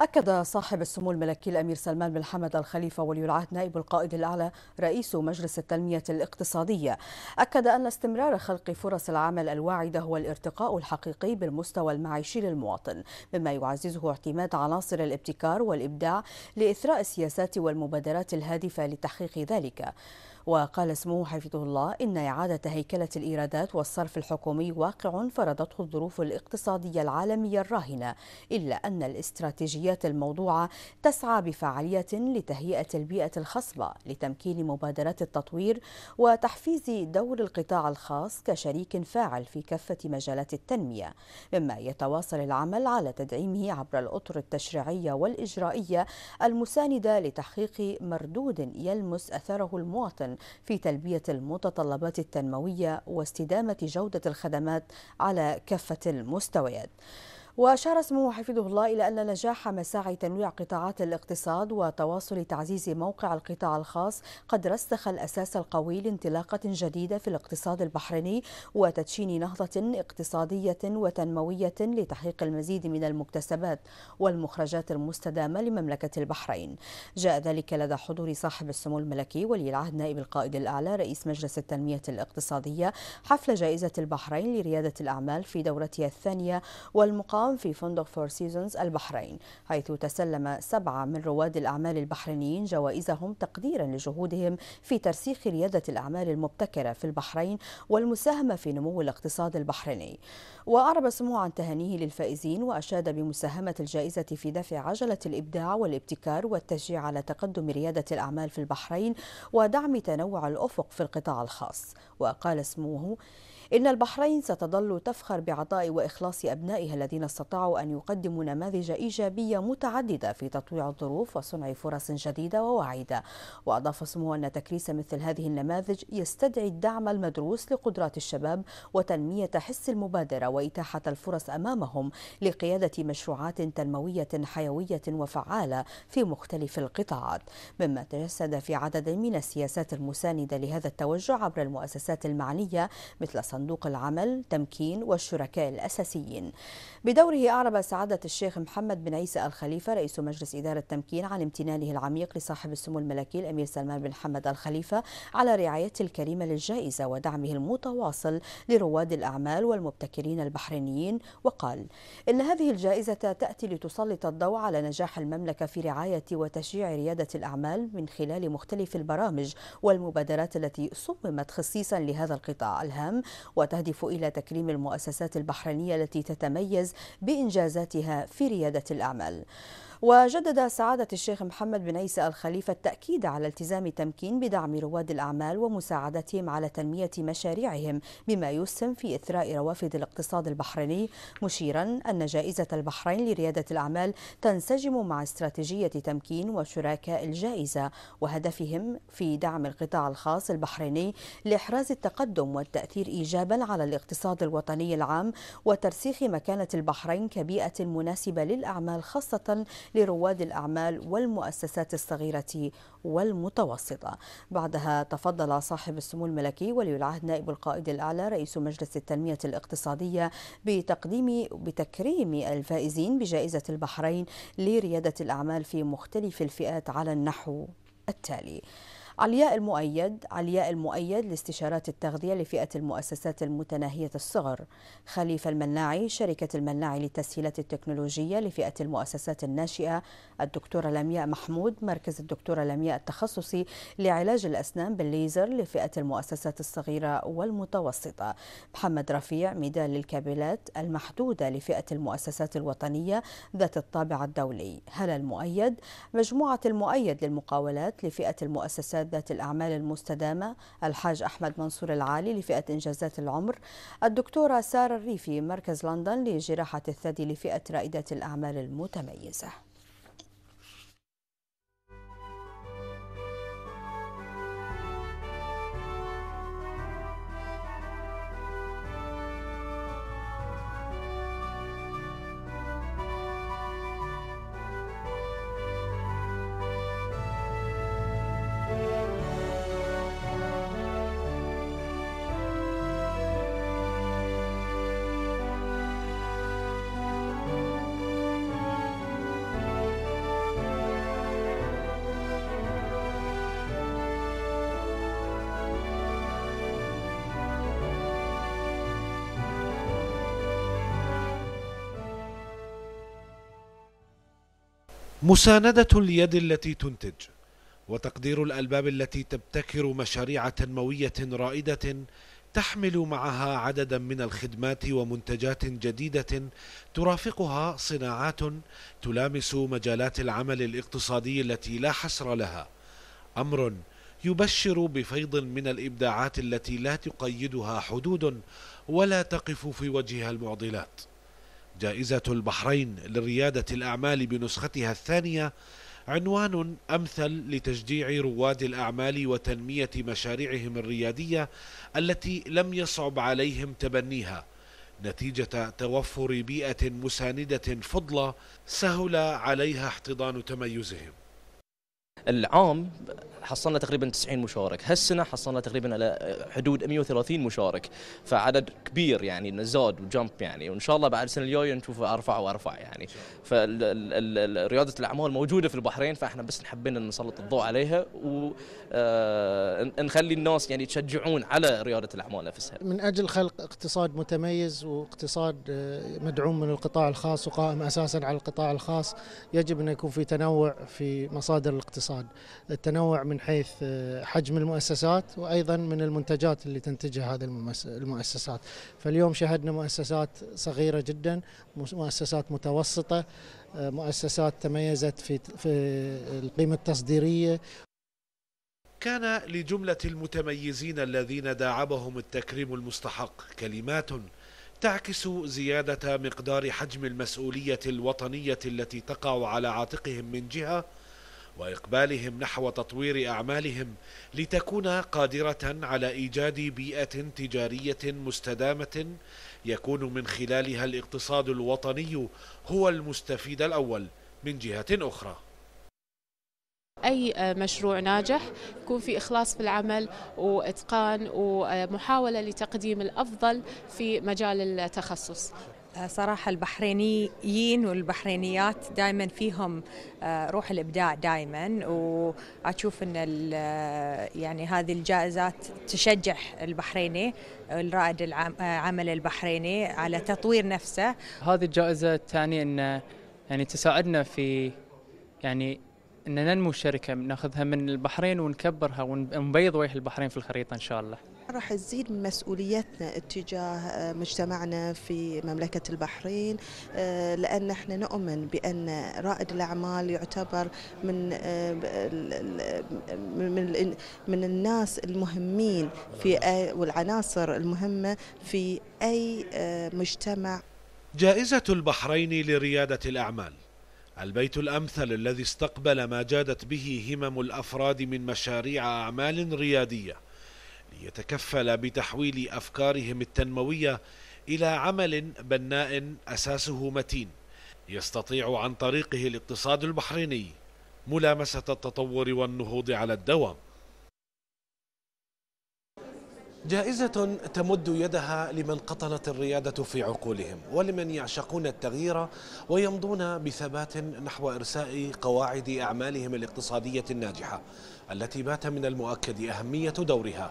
أكد صاحب السمو الملكي الأمير سلمان بن حمد الخليفة ولي العهد نائب القائد الأعلى رئيس مجلس التنمية الاقتصادية أكد أن استمرار خلق فرص العمل الواعدة هو الارتقاء الحقيقي بالمستوى المعيشي للمواطن مما يعززه اعتماد عناصر الابتكار والإبداع لإثراء السياسات والمبادرات الهادفة لتحقيق ذلك وقال اسمه حفظه الله إن إعادة هيكلة الإيرادات والصرف الحكومي واقع فرضته الظروف الاقتصادية العالمية الراهنة إلا أن الاستراتيجيات الموضوعة تسعى بفعالية لتهيئة البيئة الخصبة لتمكين مبادرات التطوير وتحفيز دور القطاع الخاص كشريك فاعل في كافة مجالات التنمية مما يتواصل العمل على تدعيمه عبر الأطر التشريعية والإجرائية المساندة لتحقيق مردود يلمس أثره المواطن في تلبية المتطلبات التنموية واستدامة جودة الخدمات على كافة المستويات. وأشار اسمه حفظه الله إلى أن نجاح مساعي تنويع قطاعات الاقتصاد وتواصل تعزيز موقع القطاع الخاص قد رسخ الأساس القوي لانطلاقة جديدة في الاقتصاد البحريني وتدشين نهضة اقتصادية وتنموية لتحقيق المزيد من المكتسبات والمخرجات المستدامة لمملكة البحرين جاء ذلك لدى حضور صاحب السمو الملكي ولي العهد نائب القائد الأعلى رئيس مجلس التنمية الاقتصادية حفل جائزة البحرين لريادة الأعمال في دورتها الثانية والمقام العام في فندق فور سيزونز البحرين حيث تسلم سبعة من رواد الأعمال البحرينيين جوائزهم تقديرا لجهودهم في ترسيخ ريادة الأعمال المبتكرة في البحرين والمساهمة في نمو الاقتصاد البحريني وأعرب سمو عن تهانيه للفائزين وأشاد بمساهمة الجائزة في دفع عجلة الإبداع والابتكار والتشجيع على تقدم ريادة الأعمال في البحرين ودعم تنوع الأفق في القطاع الخاص وقال سموه إن البحرين ستظل تفخر بعطاء وإخلاص أبنائها الذين استطاعوا أن يقدموا نماذج إيجابية متعددة في تطويع الظروف وصنع فرص جديدة وواعدة وأضاف سموه أن تكريس مثل هذه النماذج يستدعي الدعم المدروس لقدرات الشباب وتنمية حس المبادرة وإتاحة الفرص أمامهم لقيادة مشروعات تنموية حيوية وفعالة في مختلف القطاعات مما تجسد في عدد من السياسات المساندة لهذا التوجه عبر المؤسسات المعنية مثل صندوق صندوق العمل تمكين والشركاء الأساسيين بدوره أعرب سعادة الشيخ محمد بن عيسى الخليفة رئيس مجلس إدارة التمكين عن امتنانه العميق لصاحب السمو الملكي الأمير سلمان بن حمد الخليفة على رعايته الكريمة للجائزة ودعمه المتواصل لرواد الأعمال والمبتكرين البحرينيين وقال إن هذه الجائزة تأتي لتسلط الضوء على نجاح المملكة في رعاية وتشجيع ريادة الأعمال من خلال مختلف البرامج والمبادرات التي صممت خصيصا لهذا القطاع الهام وتهدف إلى تكريم المؤسسات البحرينية التي تتميز بإنجازاتها في ريادة الأعمال وجدد سعادة الشيخ محمد بن عيسى الخليفة التأكيد على التزام تمكين بدعم رواد الأعمال ومساعدتهم على تنمية مشاريعهم بما يسهم في إثراء روافد الاقتصاد البحريني مشيرا أن جائزة البحرين لريادة الأعمال تنسجم مع استراتيجية تمكين وشركاء الجائزة وهدفهم في دعم القطاع الخاص البحريني لإحراز التقدم والتأثير إيجابا على الاقتصاد الوطني العام وترسيخ مكانة البحرين كبيئة مناسبة للأعمال خاصة لرواد الأعمال والمؤسسات الصغيرة والمتوسطة بعدها تفضل صاحب السمو الملكي ولي العهد نائب القائد الأعلى رئيس مجلس التنمية الاقتصادية بتقديم بتكريم الفائزين بجائزة البحرين لريادة الأعمال في مختلف الفئات على النحو التالي علياء المؤيد علياء المؤيد لاستشارات التغذية لفئة المؤسسات المتناهية الصغر خليفة المناعي شركة المناعي للتسهيلات التكنولوجية لفئة المؤسسات الناشئة الدكتورة لمياء محمود مركز الدكتورة لمياء التخصصي لعلاج الأسنان بالليزر لفئة المؤسسات الصغيرة والمتوسطة محمد رفيع ميدال للكابلات المحدودة لفئة المؤسسات الوطنية ذات الطابع الدولي هلا المؤيد مجموعة المؤيد للمقاولات لفئة المؤسسات الشهادات ذات الأعمال المستدامة الحاج أحمد منصور العالي لفئة إنجازات العمر الدكتورة سارة الريفي مركز لندن لجراحة الثدي لفئة رائدة الأعمال المتميزة مساندة اليد التي تنتج وتقدير الألباب التي تبتكر مشاريع تنموية رائدة تحمل معها عددا من الخدمات ومنتجات جديدة ترافقها صناعات تلامس مجالات العمل الاقتصادي التي لا حصر لها أمر يبشر بفيض من الإبداعات التي لا تقيدها حدود ولا تقف في وجهها المعضلات جائزة البحرين لريادة الأعمال بنسختها الثانية عنوان أمثل لتشجيع رواد الأعمال وتنمية مشاريعهم الريادية التي لم يصعب عليهم تبنيها نتيجة توفر بيئة مساندة فضلة سهل عليها احتضان تميزهم العام حصلنا تقريبا 90 مشارك هالسنة حصلنا تقريبا على حدود 130 مشارك فعدد كبير يعني زاد وجمب يعني وإن شاء الله بعد السنة الجاية نشوف أرفع وأرفع يعني فريادة الأعمال موجودة في البحرين فإحنا بس حبينا نسلط الضوء عليها ونخلي آه، الناس يعني يتشجعون على ريادة الأعمال نفسها من أجل خلق اقتصاد متميز واقتصاد آه، مدعوم من القطاع الخاص وقائم أساسا على القطاع الخاص يجب أن يكون في تنوع في مصادر الاقتصاد الاقتصاد التنوع من حيث آه، حجم المؤسسات وأيضا من المنتجات اللي تنتجها هذه المؤسسات فاليوم شهدنا مؤسسات صغيرة جدا مؤسسات متوسطة آه، مؤسسات تميزت في القيمة التصديرية كان لجملة المتميزين الذين داعبهم التكريم المستحق كلمات تعكس زيادة مقدار حجم المسؤولية الوطنية التي تقع على عاتقهم من جهة واقبالهم نحو تطوير اعمالهم لتكون قادره على ايجاد بيئه تجاريه مستدامه يكون من خلالها الاقتصاد الوطني هو المستفيد الاول من جهه اخرى اي مشروع ناجح يكون في اخلاص في العمل واتقان ومحاوله لتقديم الافضل في مجال التخصص آه، صراحة البحرينيين والبحرينيات دائما فيهم آه، روح الإبداع دائما وأشوف أن آه، يعني هذه الجائزات تشجع البحريني الرائد العمل البحريني على تطوير نفسه هذه الجائزة تعني أن يعني تساعدنا في يعني ان ننمو الشركه ناخذها من البحرين ونكبرها ونبيض وجه البحرين في الخريطه ان شاء الله راح تزيد من مسؤوليتنا اتجاه آه، مجتمعنا في مملكة البحرين آه، لأن احنا نؤمن بأن رائد الأعمال يعتبر من آه، من من الناس المهمين في والعناصر المهمة في أي مجتمع جائزة البحرين لريادة الأعمال البيت الأمثل الذي استقبل ما جادت به همم الأفراد من مشاريع أعمال ريادية ليتكفل بتحويل أفكارهم التنموية إلى عمل بناء أساسه متين يستطيع عن طريقه الاقتصاد البحريني ملامسة التطور والنهوض على الدوام جائزة تمد يدها لمن قطنت الريادة في عقولهم ولمن يعشقون التغيير ويمضون بثبات نحو إرساء قواعد أعمالهم الاقتصادية الناجحة التي بات من المؤكد أهمية دورها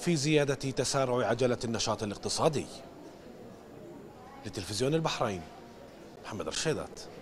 في زيادة تسارع عجلة النشاط الاقتصادي لتلفزيون البحرين محمد رشيدات